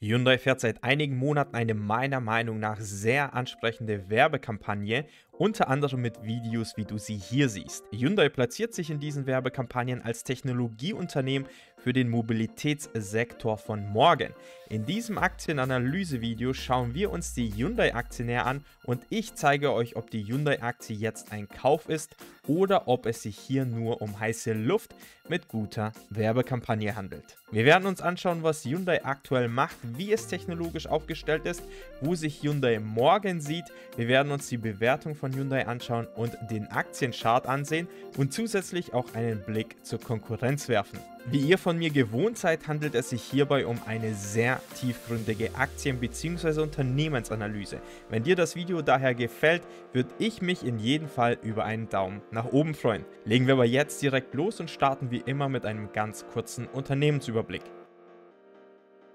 Hyundai fährt seit einigen Monaten eine meiner Meinung nach sehr ansprechende Werbekampagne, unter anderem mit Videos, wie du sie hier siehst. Hyundai platziert sich in diesen Werbekampagnen als Technologieunternehmen für den Mobilitätssektor von morgen. In diesem Aktienanalysevideo schauen wir uns die Hyundai-Aktie näher an und ich zeige euch, ob die Hyundai-Aktie jetzt ein Kauf ist oder ob es sich hier nur um heiße Luft mit guter Werbekampagne handelt. Wir werden uns anschauen, was Hyundai aktuell macht, wie es technologisch aufgestellt ist, wo sich Hyundai morgen sieht. Wir werden uns die Bewertung von Hyundai anschauen und den Aktienchart ansehen und zusätzlich auch einen Blick zur Konkurrenz werfen. Wie ihr von mir gewohnt seid, handelt es sich hierbei um eine sehr tiefgründige Aktien- bzw. Unternehmensanalyse. Wenn dir das Video daher gefällt, würde ich mich in jedem Fall über einen Daumen nach oben freuen. Legen wir aber jetzt direkt los und starten wie immer mit einem ganz kurzen Unternehmensüberblick.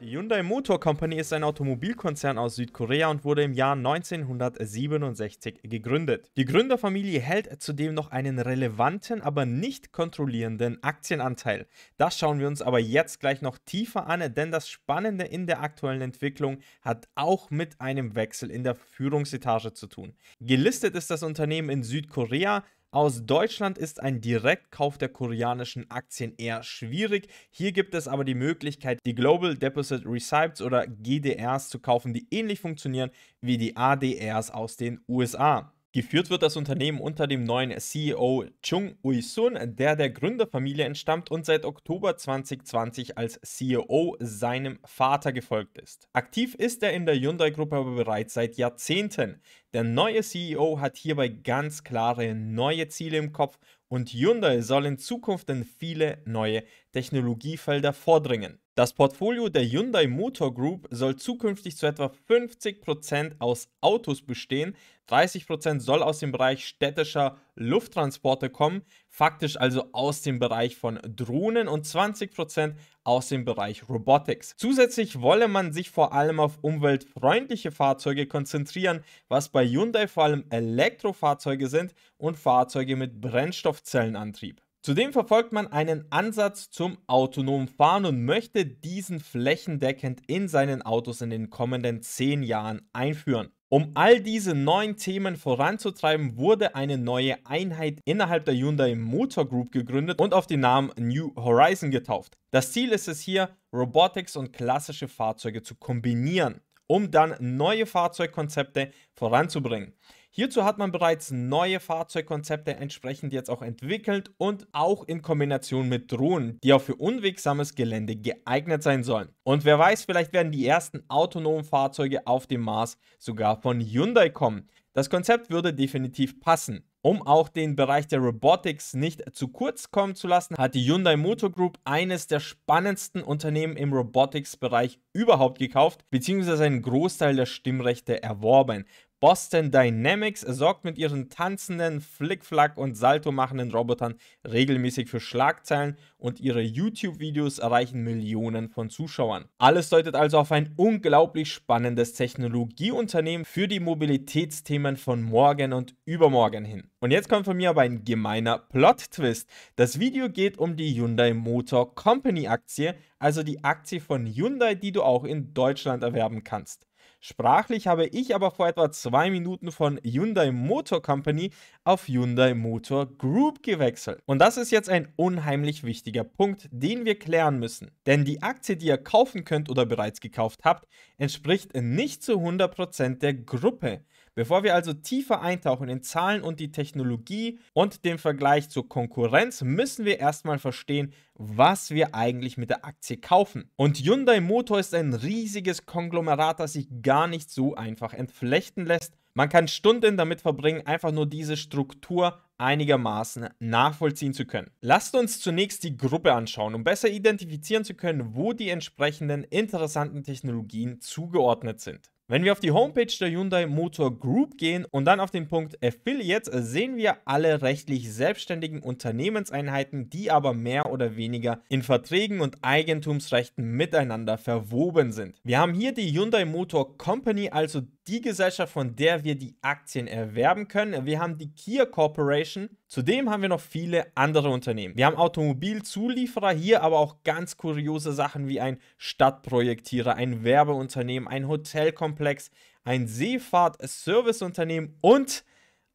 Hyundai Motor Company ist ein Automobilkonzern aus Südkorea und wurde im Jahr 1967 gegründet. Die Gründerfamilie hält zudem noch einen relevanten, aber nicht kontrollierenden Aktienanteil. Das schauen wir uns aber jetzt gleich noch tiefer an, denn das Spannende in der aktuellen Entwicklung hat auch mit einem Wechsel in der Führungsetage zu tun. Gelistet ist das Unternehmen in Südkorea, aus Deutschland ist ein Direktkauf der koreanischen Aktien eher schwierig. Hier gibt es aber die Möglichkeit, die Global Deposit Receipts oder GDRs zu kaufen, die ähnlich funktionieren wie die ADRs aus den USA. Geführt wird das Unternehmen unter dem neuen CEO Chung Ui-sun, der der Gründerfamilie entstammt und seit Oktober 2020 als CEO seinem Vater gefolgt ist. Aktiv ist er in der Hyundai-Gruppe aber bereits seit Jahrzehnten. Der neue CEO hat hierbei ganz klare neue Ziele im Kopf und Hyundai soll in Zukunft in viele neue Technologiefelder vordringen. Das Portfolio der Hyundai Motor Group soll zukünftig zu etwa 50% aus Autos bestehen, 30% soll aus dem Bereich städtischer Lufttransporte kommen, faktisch also aus dem Bereich von Drohnen und 20% aus dem Bereich Robotics. Zusätzlich wolle man sich vor allem auf umweltfreundliche Fahrzeuge konzentrieren, was bei Hyundai vor allem Elektrofahrzeuge sind und Fahrzeuge mit Brennstoffzellenantrieb. Zudem verfolgt man einen Ansatz zum autonomen Fahren und möchte diesen flächendeckend in seinen Autos in den kommenden 10 Jahren einführen. Um all diese neuen Themen voranzutreiben, wurde eine neue Einheit innerhalb der Hyundai Motor Group gegründet und auf den Namen New Horizon getauft. Das Ziel ist es hier, Robotics und klassische Fahrzeuge zu kombinieren, um dann neue Fahrzeugkonzepte voranzubringen. Hierzu hat man bereits neue Fahrzeugkonzepte entsprechend jetzt auch entwickelt und auch in Kombination mit Drohnen, die auch für unwegsames Gelände geeignet sein sollen. Und wer weiß, vielleicht werden die ersten autonomen Fahrzeuge auf dem Mars sogar von Hyundai kommen. Das Konzept würde definitiv passen. Um auch den Bereich der Robotics nicht zu kurz kommen zu lassen, hat die Hyundai Motor Group eines der spannendsten Unternehmen im Robotics-Bereich überhaupt gekauft, beziehungsweise einen Großteil der Stimmrechte erworben. Boston Dynamics sorgt mit ihren tanzenden, flickflack und salto machenden Robotern regelmäßig für Schlagzeilen und ihre YouTube-Videos erreichen Millionen von Zuschauern. Alles deutet also auf ein unglaublich spannendes Technologieunternehmen für die Mobilitätsthemen von morgen und übermorgen hin. Und jetzt kommt von mir aber ein gemeiner Plot-Twist. Das Video geht um die Hyundai Motor Company Aktie, also die Aktie von Hyundai, die du auch in Deutschland erwerben kannst. Sprachlich habe ich aber vor etwa zwei Minuten von Hyundai Motor Company auf Hyundai Motor Group gewechselt. Und das ist jetzt ein unheimlich wichtiger Punkt, den wir klären müssen. Denn die Aktie, die ihr kaufen könnt oder bereits gekauft habt, entspricht nicht zu 100% der Gruppe. Bevor wir also tiefer eintauchen in Zahlen und die Technologie und den Vergleich zur Konkurrenz, müssen wir erstmal verstehen, was wir eigentlich mit der Aktie kaufen. Und Hyundai Motor ist ein riesiges Konglomerat, das sich gar nicht so einfach entflechten lässt. Man kann Stunden damit verbringen, einfach nur diese Struktur einigermaßen nachvollziehen zu können. Lasst uns zunächst die Gruppe anschauen, um besser identifizieren zu können, wo die entsprechenden interessanten Technologien zugeordnet sind. Wenn wir auf die Homepage der Hyundai Motor Group gehen und dann auf den Punkt Affiliate, sehen wir alle rechtlich selbstständigen Unternehmenseinheiten, die aber mehr oder weniger in Verträgen und Eigentumsrechten miteinander verwoben sind. Wir haben hier die Hyundai Motor Company, also die Gesellschaft, von der wir die Aktien erwerben können. Wir haben die Kia Corporation. Zudem haben wir noch viele andere Unternehmen. Wir haben Automobilzulieferer, hier aber auch ganz kuriose Sachen wie ein Stadtprojektierer, ein Werbeunternehmen, ein Hotelkomplex, ein Seefahrt-Serviceunternehmen und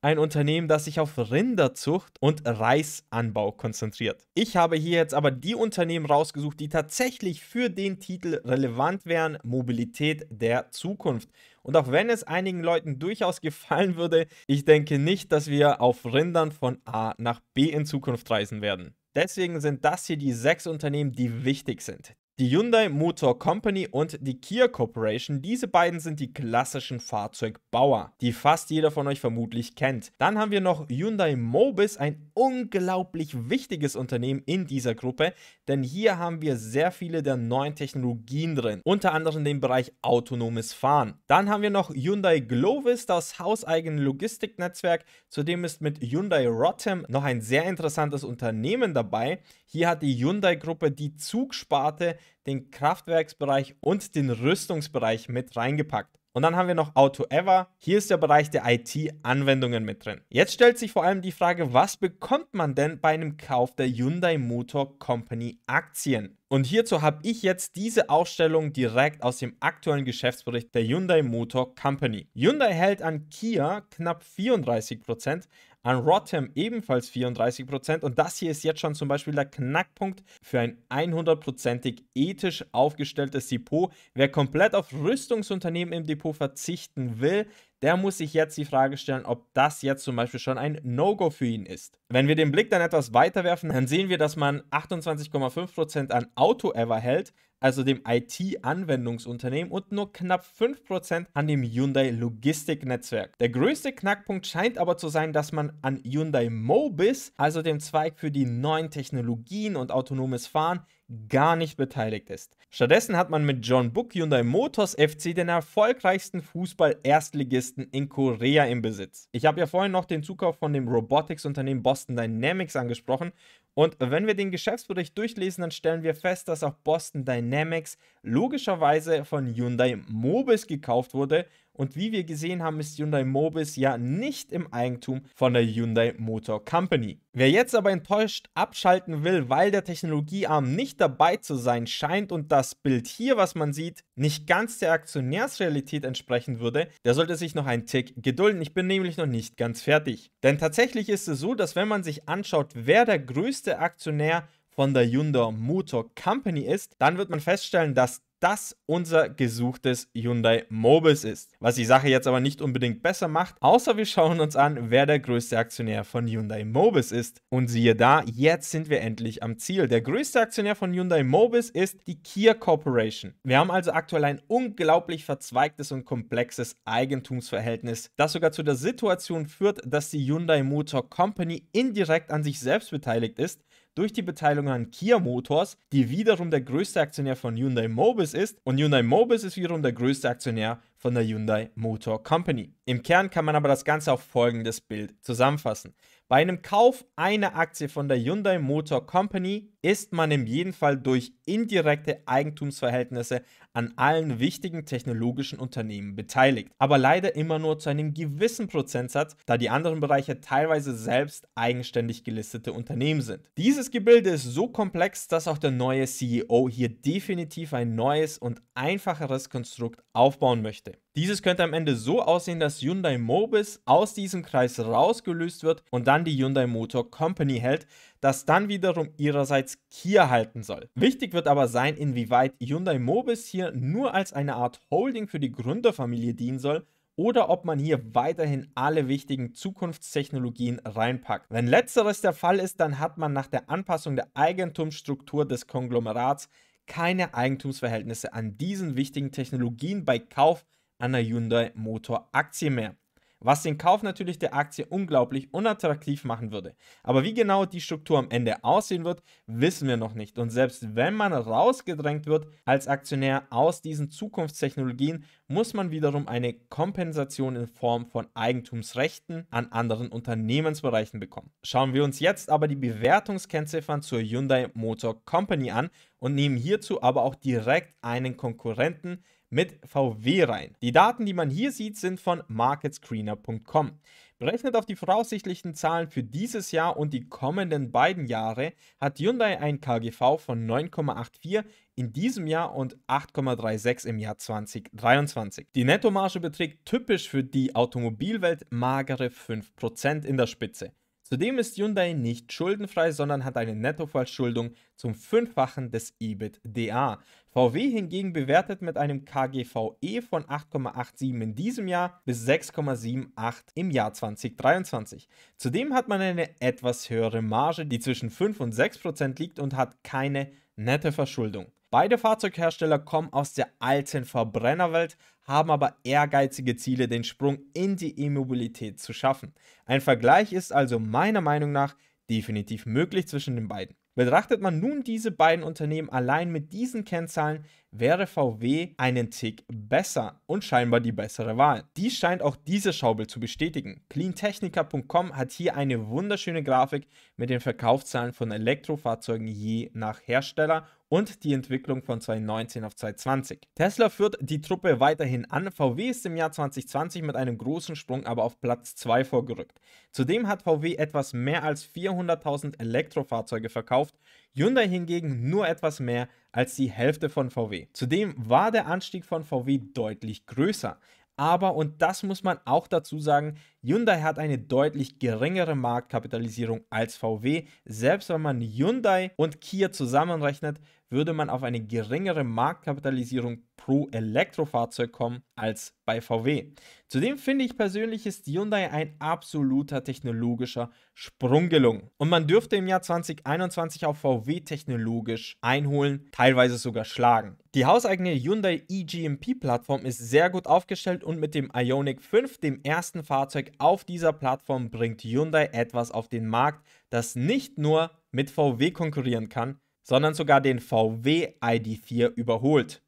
ein Unternehmen, das sich auf Rinderzucht und Reisanbau konzentriert. Ich habe hier jetzt aber die Unternehmen rausgesucht, die tatsächlich für den Titel relevant wären, Mobilität der Zukunft. Und auch wenn es einigen Leuten durchaus gefallen würde, ich denke nicht, dass wir auf Rindern von A nach B in Zukunft reisen werden. Deswegen sind das hier die sechs Unternehmen, die wichtig sind die Hyundai Motor Company und die Kia Corporation. Diese beiden sind die klassischen Fahrzeugbauer, die fast jeder von euch vermutlich kennt. Dann haben wir noch Hyundai Mobis, ein unglaublich wichtiges Unternehmen in dieser Gruppe, denn hier haben wir sehr viele der neuen Technologien drin, unter anderem den Bereich autonomes Fahren. Dann haben wir noch Hyundai Glovis, das hauseigene Logistiknetzwerk. Zudem ist mit Hyundai Rotem noch ein sehr interessantes Unternehmen dabei. Hier hat die Hyundai-Gruppe die Zugsparte den Kraftwerksbereich und den Rüstungsbereich mit reingepackt. Und dann haben wir noch Auto Ever. Hier ist der Bereich der IT-Anwendungen mit drin. Jetzt stellt sich vor allem die Frage, was bekommt man denn bei einem Kauf der Hyundai Motor Company Aktien? Und hierzu habe ich jetzt diese Ausstellung direkt aus dem aktuellen Geschäftsbericht der Hyundai Motor Company. Hyundai hält an Kia knapp 34%, Prozent, an Rotem ebenfalls 34% und das hier ist jetzt schon zum Beispiel der Knackpunkt für ein 100%ig ethisch aufgestelltes Depot. Wer komplett auf Rüstungsunternehmen im Depot verzichten will, der muss sich jetzt die Frage stellen, ob das jetzt zum Beispiel schon ein No-Go für ihn ist. Wenn wir den Blick dann etwas weiter werfen, dann sehen wir, dass man 28,5% an Auto-Ever hält, also dem IT-Anwendungsunternehmen, und nur knapp 5% an dem Hyundai Logistik-Netzwerk. Der größte Knackpunkt scheint aber zu sein, dass man an Hyundai Mobis, also dem Zweig für die neuen Technologien und autonomes Fahren, gar nicht beteiligt ist. Stattdessen hat man mit John Book Hyundai Motors FC den erfolgreichsten Fußball-Erstligisten in Korea im Besitz. Ich habe ja vorhin noch den Zukauf von dem Robotics-Unternehmen Boston Boston Dynamics angesprochen. Und wenn wir den Geschäftsbericht durchlesen, dann stellen wir fest, dass auch Boston Dynamics logischerweise von Hyundai Mobis gekauft wurde und wie wir gesehen haben, ist Hyundai Mobis ja nicht im Eigentum von der Hyundai Motor Company. Wer jetzt aber enttäuscht abschalten will, weil der Technologiearm nicht dabei zu sein scheint und das Bild hier, was man sieht, nicht ganz der Aktionärsrealität entsprechen würde, der sollte sich noch einen Tick gedulden. Ich bin nämlich noch nicht ganz fertig. Denn tatsächlich ist es so, dass wenn man sich anschaut, wer der größte Aktionär von der Hyundai Motor Company ist, dann wird man feststellen, dass das unser gesuchtes Hyundai Mobis ist. Was die Sache jetzt aber nicht unbedingt besser macht, außer wir schauen uns an, wer der größte Aktionär von Hyundai Mobis ist. Und siehe da, jetzt sind wir endlich am Ziel. Der größte Aktionär von Hyundai Mobis ist die Kia Corporation. Wir haben also aktuell ein unglaublich verzweigtes und komplexes Eigentumsverhältnis, das sogar zu der Situation führt, dass die Hyundai Motor Company indirekt an sich selbst beteiligt ist, durch die Beteiligung an Kia Motors, die wiederum der größte Aktionär von Hyundai Mobis ist und Hyundai Mobis ist wiederum der größte Aktionär von der Hyundai Motor Company. Im Kern kann man aber das Ganze auf folgendes Bild zusammenfassen. Bei einem Kauf einer Aktie von der Hyundai Motor Company ist man im jeden Fall durch indirekte Eigentumsverhältnisse an allen wichtigen technologischen Unternehmen beteiligt, aber leider immer nur zu einem gewissen Prozentsatz, da die anderen Bereiche teilweise selbst eigenständig gelistete Unternehmen sind. Dieses Gebilde ist so komplex, dass auch der neue CEO hier definitiv ein neues und einfacheres Konstrukt aufbauen möchte. Dieses könnte am Ende so aussehen, dass Hyundai Mobis aus diesem Kreis rausgelöst wird und dann die Hyundai Motor Company hält, das dann wiederum ihrerseits Kia halten soll. Wichtig wird aber sein, inwieweit Hyundai Mobis hier nur als eine Art Holding für die Gründerfamilie dienen soll oder ob man hier weiterhin alle wichtigen Zukunftstechnologien reinpackt. Wenn letzteres der Fall ist, dann hat man nach der Anpassung der Eigentumsstruktur des Konglomerats keine Eigentumsverhältnisse an diesen wichtigen Technologien bei Kauf an der Hyundai Motor Aktie mehr. Was den Kauf natürlich der Aktie unglaublich unattraktiv machen würde. Aber wie genau die Struktur am Ende aussehen wird, wissen wir noch nicht. Und selbst wenn man rausgedrängt wird als Aktionär aus diesen Zukunftstechnologien, muss man wiederum eine Kompensation in Form von Eigentumsrechten an anderen Unternehmensbereichen bekommen. Schauen wir uns jetzt aber die Bewertungskennziffern zur Hyundai Motor Company an und nehmen hierzu aber auch direkt einen Konkurrenten, mit VW rein. Die Daten, die man hier sieht, sind von marketscreener.com. Berechnet auf die voraussichtlichen Zahlen für dieses Jahr und die kommenden beiden Jahre hat Hyundai ein KGV von 9,84 in diesem Jahr und 8,36 im Jahr 2023. Die Nettomarge beträgt typisch für die Automobilwelt magere 5% in der Spitze. Zudem ist Hyundai nicht schuldenfrei, sondern hat eine Nettoverschuldung zum Fünffachen des EBITDA. VW hingegen bewertet mit einem KGVE von 8,87 in diesem Jahr bis 6,78 im Jahr 2023. Zudem hat man eine etwas höhere Marge, die zwischen 5 und 6 Prozent liegt und hat keine nette Verschuldung. Beide Fahrzeughersteller kommen aus der alten Verbrennerwelt, haben aber ehrgeizige Ziele, den Sprung in die E-Mobilität zu schaffen. Ein Vergleich ist also meiner Meinung nach definitiv möglich zwischen den beiden. Betrachtet man nun diese beiden Unternehmen allein mit diesen Kennzahlen, wäre VW einen Tick besser und scheinbar die bessere Wahl. Dies scheint auch diese Schaubild zu bestätigen. Cleantechnica.com hat hier eine wunderschöne Grafik mit den Verkaufszahlen von Elektrofahrzeugen je nach Hersteller und die Entwicklung von 2019 auf 2020. Tesla führt die Truppe weiterhin an, VW ist im Jahr 2020 mit einem großen Sprung aber auf Platz 2 vorgerückt. Zudem hat VW etwas mehr als 400.000 Elektrofahrzeuge verkauft, Hyundai hingegen nur etwas mehr als die Hälfte von VW. Zudem war der Anstieg von VW deutlich größer. Aber, und das muss man auch dazu sagen, Hyundai hat eine deutlich geringere Marktkapitalisierung als VW. Selbst wenn man Hyundai und Kia zusammenrechnet, würde man auf eine geringere Marktkapitalisierung pro Elektrofahrzeug kommen als bei VW. Zudem finde ich persönlich ist Hyundai ein absoluter technologischer Sprung gelungen. Und man dürfte im Jahr 2021 auch VW technologisch einholen, teilweise sogar schlagen. Die hauseigene Hyundai eGMP-Plattform ist sehr gut aufgestellt und mit dem Ionic 5, dem ersten Fahrzeug Fahrzeug auf dieser Plattform bringt Hyundai etwas auf den Markt, das nicht nur mit VW konkurrieren kann, sondern sogar den VW ID4 überholt.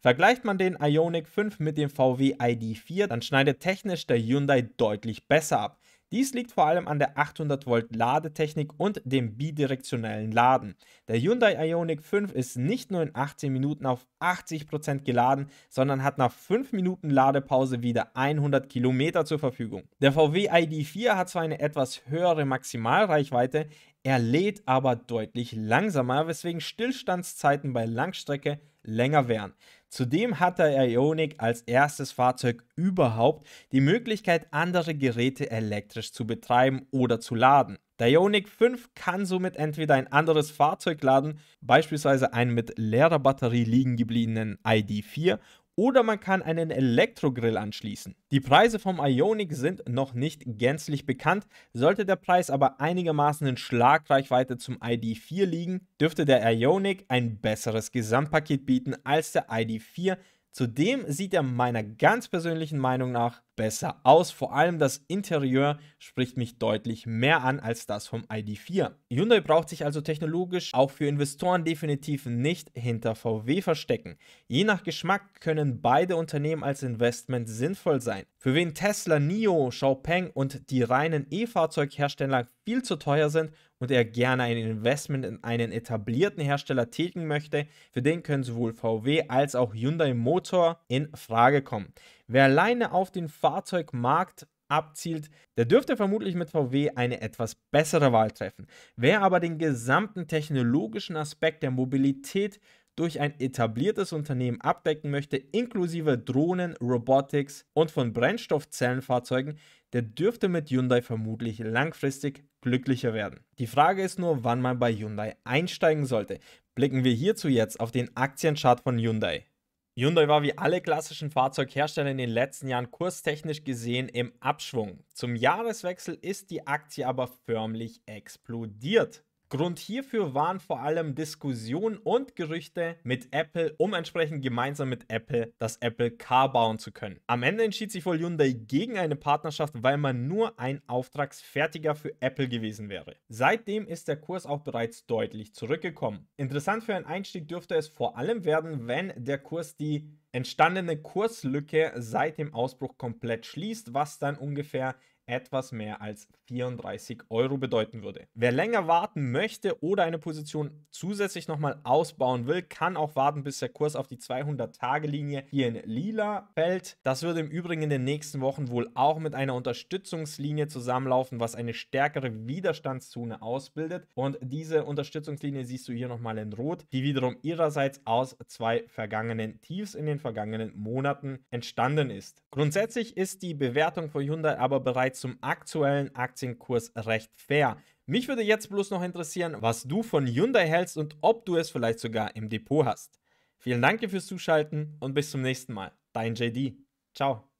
Vergleicht man den Ionic 5 mit dem VW ID4, dann schneidet technisch der Hyundai deutlich besser ab. Dies liegt vor allem an der 800 Volt Ladetechnik und dem bidirektionellen Laden. Der Hyundai Ioniq 5 ist nicht nur in 18 Minuten auf 80% geladen, sondern hat nach 5 Minuten Ladepause wieder 100 Kilometer zur Verfügung. Der VW ID4 hat zwar eine etwas höhere Maximalreichweite, er lädt aber deutlich langsamer, weswegen Stillstandszeiten bei Langstrecke länger wären. Zudem hat der Ionic als erstes Fahrzeug überhaupt die Möglichkeit, andere Geräte elektrisch zu betreiben oder zu laden. Der Ionic 5 kann somit entweder ein anderes Fahrzeug laden, beispielsweise einen mit leerer Batterie liegen gebliebenen ID4 oder man kann einen Elektrogrill anschließen. Die Preise vom Ionic sind noch nicht gänzlich bekannt, sollte der Preis aber einigermaßen in Schlagreichweite zum ID4 liegen, dürfte der Ionic ein besseres Gesamtpaket bieten als der ID4 Zudem sieht er meiner ganz persönlichen Meinung nach besser aus. Vor allem das Interieur spricht mich deutlich mehr an als das vom ID4. Hyundai braucht sich also technologisch auch für Investoren definitiv nicht hinter VW verstecken. Je nach Geschmack können beide Unternehmen als Investment sinnvoll sein. Für wen Tesla, NIO, Xiaopeng und die reinen E-Fahrzeughersteller viel zu teuer sind und er gerne ein Investment in einen etablierten Hersteller tätigen möchte, für den können sowohl VW als auch Hyundai Motor in Frage kommen. Wer alleine auf den Fahrzeugmarkt abzielt, der dürfte vermutlich mit VW eine etwas bessere Wahl treffen. Wer aber den gesamten technologischen Aspekt der Mobilität durch ein etabliertes Unternehmen abdecken möchte, inklusive Drohnen, Robotics und von Brennstoffzellenfahrzeugen, der dürfte mit Hyundai vermutlich langfristig glücklicher werden. Die Frage ist nur, wann man bei Hyundai einsteigen sollte. Blicken wir hierzu jetzt auf den Aktienchart von Hyundai. Hyundai war wie alle klassischen Fahrzeughersteller in den letzten Jahren kurstechnisch gesehen im Abschwung. Zum Jahreswechsel ist die Aktie aber förmlich explodiert. Grund hierfür waren vor allem Diskussionen und Gerüchte mit Apple, um entsprechend gemeinsam mit Apple das Apple Car bauen zu können. Am Ende entschied sich wohl Hyundai gegen eine Partnerschaft, weil man nur ein Auftragsfertiger für Apple gewesen wäre. Seitdem ist der Kurs auch bereits deutlich zurückgekommen. Interessant für einen Einstieg dürfte es vor allem werden, wenn der Kurs die entstandene Kurslücke seit dem Ausbruch komplett schließt, was dann ungefähr etwas mehr als 34 Euro bedeuten würde. Wer länger warten möchte oder eine Position zusätzlich nochmal ausbauen will, kann auch warten, bis der Kurs auf die 200-Tage-Linie hier in Lila fällt. Das würde im Übrigen in den nächsten Wochen wohl auch mit einer Unterstützungslinie zusammenlaufen, was eine stärkere Widerstandszone ausbildet. Und diese Unterstützungslinie siehst du hier nochmal in Rot, die wiederum ihrerseits aus zwei vergangenen Tiefs in den vergangenen Monaten entstanden ist. Grundsätzlich ist die Bewertung von Hyundai aber bereits soweit zum aktuellen Aktienkurs recht fair. Mich würde jetzt bloß noch interessieren, was du von Hyundai hältst und ob du es vielleicht sogar im Depot hast. Vielen Dank fürs Zuschalten und bis zum nächsten Mal. Dein JD. Ciao.